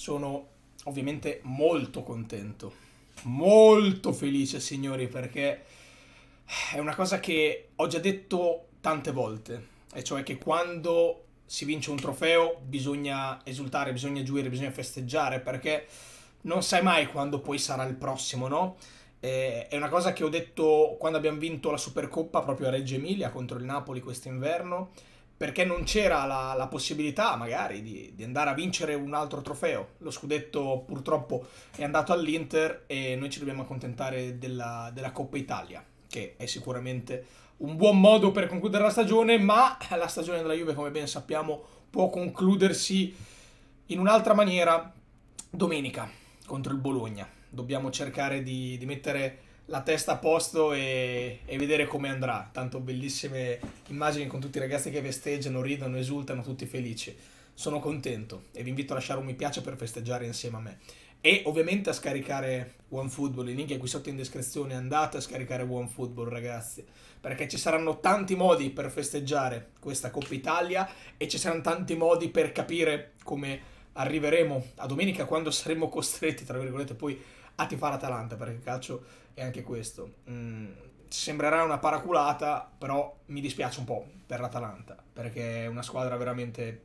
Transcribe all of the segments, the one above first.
Sono ovviamente molto contento, molto felice signori perché è una cosa che ho già detto tante volte, e cioè che quando si vince un trofeo bisogna esultare, bisogna giuire, bisogna festeggiare perché non sai mai quando poi sarà il prossimo, no? è una cosa che ho detto quando abbiamo vinto la Supercoppa proprio a Reggio Emilia contro il Napoli quest'inverno perché non c'era la, la possibilità magari di, di, andare a vincere un altro trofeo. Lo scudetto purtroppo è andato all'Inter e noi ci dobbiamo accontentare della, della Coppa Italia, che è sicuramente un buon modo per concludere la stagione, ma la stagione della Juve, come ben sappiamo, può concludersi in un'altra maniera domenica contro il Bologna. Dobbiamo cercare di, di mettere la testa a posto e, e vedere come andrà. Tanto bellissime immagini con tutti i ragazzi che festeggiano, ridono, esultano, tutti felici. Sono contento e vi invito a lasciare un mi piace per festeggiare insieme a me. E ovviamente a scaricare OneFootball, il link è qui sotto in descrizione, andate a scaricare OneFootball ragazzi, perché ci saranno tanti modi per festeggiare questa Coppa Italia e ci saranno tanti modi per capire come arriveremo a domenica quando saremo costretti, tra virgolette, poi a tifare Atalanta, perché il calcio è anche questo. Mm, sembrerà una paraculata, però mi dispiace un po' per l'Atalanta, perché è una squadra veramente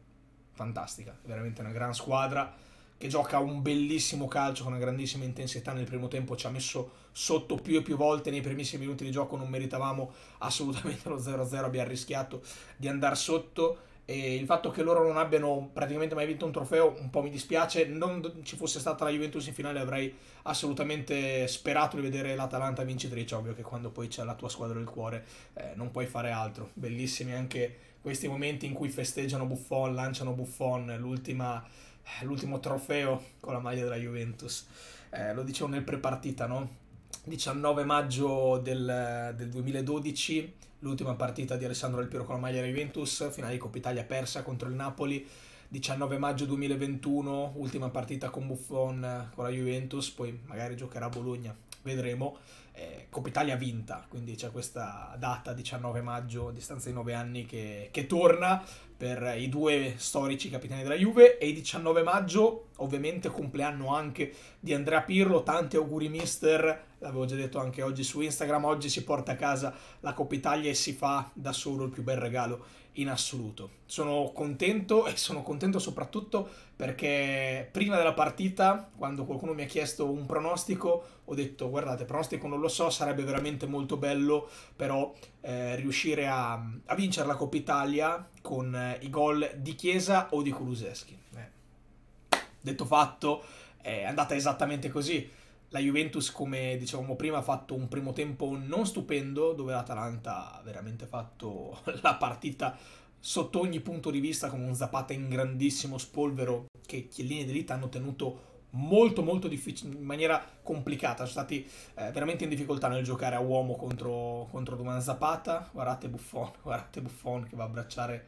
fantastica, veramente una gran squadra che gioca un bellissimo calcio con una grandissima intensità nel primo tempo, ci ha messo sotto più e più volte nei primissimi minuti di gioco, non meritavamo assolutamente lo 0-0, abbiamo rischiato di andare sotto e il fatto che loro non abbiano praticamente mai vinto un trofeo un po' mi dispiace. Non ci fosse stata la Juventus in finale, avrei assolutamente sperato di vedere l'Atalanta vincitrice. Ovvio che quando poi c'è la tua squadra del cuore eh, non puoi fare altro. Bellissimi anche questi momenti in cui festeggiano Buffon, lanciano Buffon, eh, l'ultimo trofeo con la maglia della Juventus. Eh, lo dicevo nel prepartita, no? 19 maggio del, del 2012 l'ultima partita di Alessandro Del Piero con la maglia della Juventus, finale di Coppa Italia persa contro il Napoli, 19 maggio 2021, ultima partita con Buffon eh, con la Juventus, poi magari giocherà a Bologna, vedremo. Eh, Coppa Italia vinta, quindi c'è questa data 19 maggio, a distanza di 9 anni, che, che torna per i due storici capitani della Juve e il 19 maggio ovviamente compleanno anche di Andrea Pirlo, tanti auguri mister l'avevo già detto anche oggi su Instagram, oggi si porta a casa la Coppa Italia e si fa da solo il più bel regalo in assoluto. Sono contento e sono contento soprattutto perché prima della partita, quando qualcuno mi ha chiesto un pronostico, ho detto guardate, pronostico non lo so, sarebbe veramente molto bello però eh, riuscire a, a, vincere la Coppa Italia con eh, i gol di Chiesa o di Kuluseschi. Eh. Detto fatto, è andata esattamente così la Juventus, come dicevamo prima, ha fatto un primo tempo non stupendo, dove l'Atalanta ha veramente fatto la partita sotto ogni punto di vista, con un Zapata in grandissimo spolvero che Chiellini e Delita hanno tenuto molto molto difficile, in maniera complicata, sono stati eh, veramente in difficoltà nel giocare a uomo contro, contro Duman Zapata, guardate Buffon, guardate Buffon che va a abbracciare,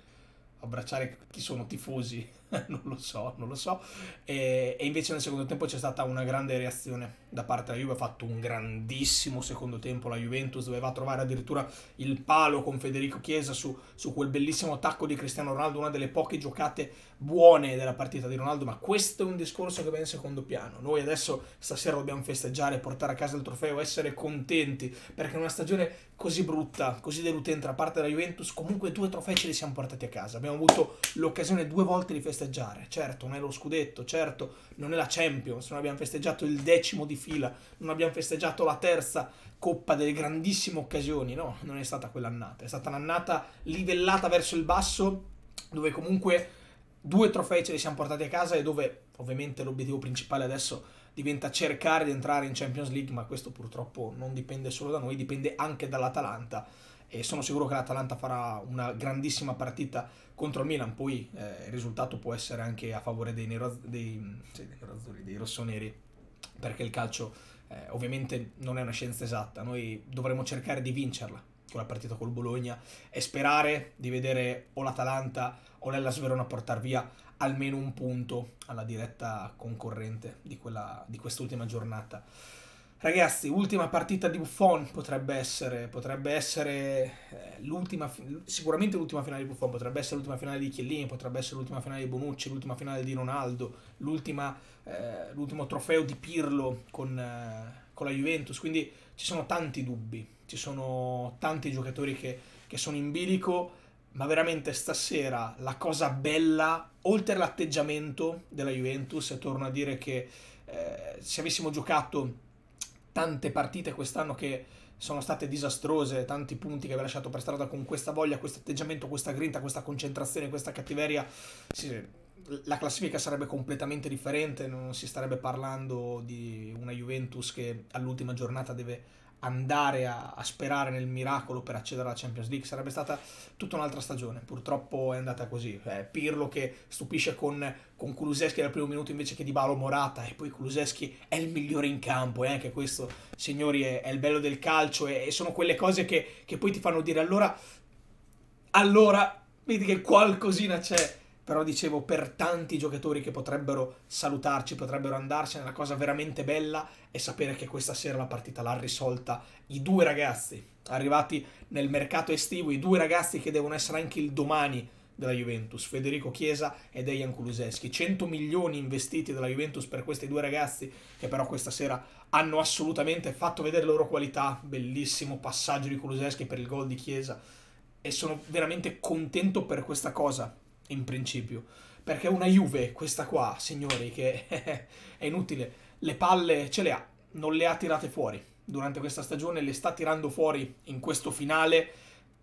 abbracciare chi sono tifosi non lo so, non lo so. E, e, invece nel secondo tempo c'è stata una grande reazione da parte della Juve, ha fatto un grandissimo secondo tempo la Juventus, doveva trovare addirittura il palo con Federico Chiesa su, su quel bellissimo attacco di Cristiano Ronaldo, una delle poche giocate buone della partita di Ronaldo, ma questo è un discorso che va in secondo piano. Noi adesso stasera dobbiamo festeggiare, portare a casa il trofeo, essere contenti, perché in una stagione così brutta, così deludente da parte della Juventus, comunque due trofei ce li siamo portati a casa. Abbiamo avuto l'occasione due volte di festeggiare festeggiare. Certo, non è lo scudetto, certo, non è la Champions, non abbiamo festeggiato il decimo di fila, non abbiamo festeggiato la terza coppa delle grandissime occasioni, no, non è stata quell'annata, è stata un'annata livellata verso il basso, dove comunque due trofei ce li siamo portati a casa e dove ovviamente l'obiettivo principale adesso diventa cercare di entrare in Champions League, ma questo purtroppo non dipende solo da noi, dipende anche dall'Atalanta e sono sicuro che l'Atalanta farà una grandissima partita contro il Milan, poi eh, il risultato può essere anche a favore dei, nero, dei, cioè, dei, nerazzurri, dei rossoneri, perché il calcio eh, ovviamente non è una scienza esatta, noi dovremo cercare di vincerla con la partita col Bologna e sperare di vedere o l'Atalanta o l'Ellas Verona portare via almeno un punto alla diretta concorrente di, quella, di quest'ultima giornata. Ragazzi, ultima partita di Buffon potrebbe essere, potrebbe essere eh, l'ultima, sicuramente l'ultima finale di Buffon, potrebbe essere l'ultima finale di Chiellini, potrebbe essere l'ultima finale di Bonucci, l'ultima finale di Ronaldo, eh, l'ultimo eh, trofeo di Pirlo con, eh, con, la Juventus, quindi ci sono tanti dubbi, ci sono tanti giocatori che, che sono in bilico, ma veramente stasera la cosa bella, oltre all'atteggiamento della Juventus, torno a dire che eh, se avessimo giocato tante partite quest'anno che sono state disastrose, tanti punti che aveva lasciato per strada con questa voglia, questo atteggiamento, questa grinta, questa concentrazione, questa cattiveria, sì, la classifica sarebbe completamente differente, non si starebbe parlando di una Juventus che all'ultima giornata deve andare a, a, sperare nel miracolo per accedere alla Champions League sarebbe stata tutta un'altra stagione purtroppo è andata così eh, Pirlo che stupisce con, con Kuluseschi dal primo minuto invece che di Balo Morata e poi Kuluseschi è il migliore in campo e eh, anche questo signori è, è il bello del calcio e, e sono quelle cose che, che poi ti fanno dire allora allora vedi che qualcosina c'è però dicevo per tanti giocatori che potrebbero salutarci, potrebbero andarsene, la cosa veramente bella è sapere che questa sera la partita l'ha risolta i due ragazzi arrivati nel mercato estivo, i due ragazzi che devono essere anche il domani della Juventus, Federico Chiesa e Dejan Kuluseschi. 100 milioni investiti dalla Juventus per questi due ragazzi che però questa sera hanno assolutamente fatto vedere la loro qualità. Bellissimo passaggio di Kuluseschi per il gol di Chiesa e sono veramente contento per questa cosa in principio. Perché una Juve, questa qua, signori, che è inutile, le palle ce le ha, non le ha tirate fuori durante questa stagione, le sta tirando fuori in questo finale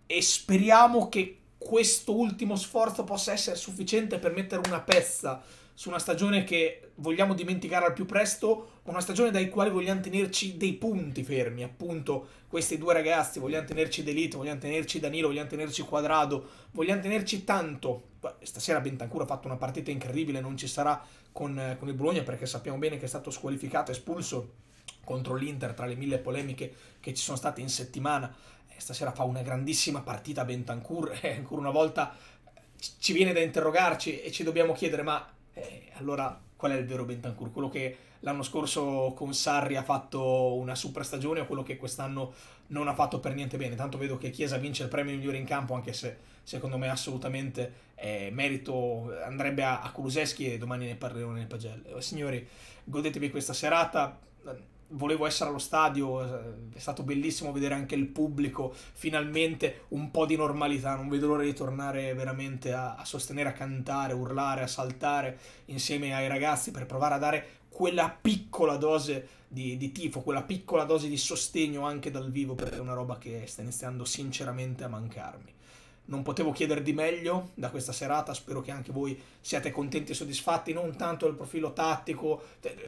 e speriamo che questo ultimo sforzo possa essere sufficiente per mettere una pezza su una stagione che vogliamo dimenticare al più presto, una stagione dai quali vogliamo tenerci dei punti fermi, appunto questi due ragazzi, vogliamo tenerci Delito, vogliamo tenerci Danilo, vogliamo tenerci Quadrado, vogliamo tenerci tanto stasera Bentancur ha fatto una partita incredibile, non ci sarà con, eh, con il Bologna perché sappiamo bene che è stato squalificato, espulso contro l'Inter tra le mille polemiche che ci sono state in settimana. Eh, stasera fa una grandissima partita Bentancur e eh, ancora una volta ci viene da interrogarci e ci dobbiamo chiedere ma eh, allora qual è il vero Bentancur? Quello che l'anno scorso con Sarri ha fatto una super stagione o quello che quest'anno non ha fatto per niente bene? Tanto vedo che Chiesa vince il premio migliore in campo, anche se secondo me assolutamente eh, merito andrebbe a, a Kuluseschi e domani ne parlerò nel pagello. Signori, godetevi questa serata volevo essere allo stadio, eh, è stato bellissimo vedere anche il pubblico, finalmente un po' di normalità, non vedo l'ora di tornare veramente a, a sostenere, a cantare, a urlare, a saltare insieme ai ragazzi per provare a dare quella piccola dose di, di, tifo, quella piccola dose di sostegno anche dal vivo perché è una roba che sta iniziando sinceramente a mancarmi non potevo chiedere di meglio da questa serata, spero che anche voi siate contenti e soddisfatti, non tanto del profilo tattico,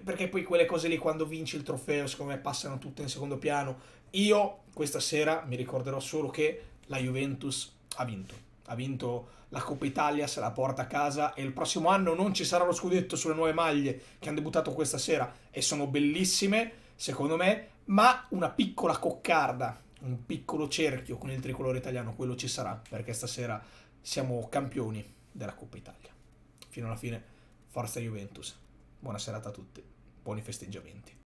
perché poi quelle cose lì quando vinci il trofeo secondo me passano tutte in secondo piano. Io questa sera mi ricorderò solo che la Juventus ha vinto, ha vinto la Coppa Italia, se la porta a casa e il prossimo anno non ci sarà lo scudetto sulle nuove maglie che hanno debuttato questa sera e sono bellissime secondo me, ma una piccola coccarda un piccolo cerchio con il tricolore italiano, quello ci sarà, perché stasera siamo campioni della Coppa Italia. Fino alla fine, forza Juventus. Buona serata a tutti, buoni festeggiamenti.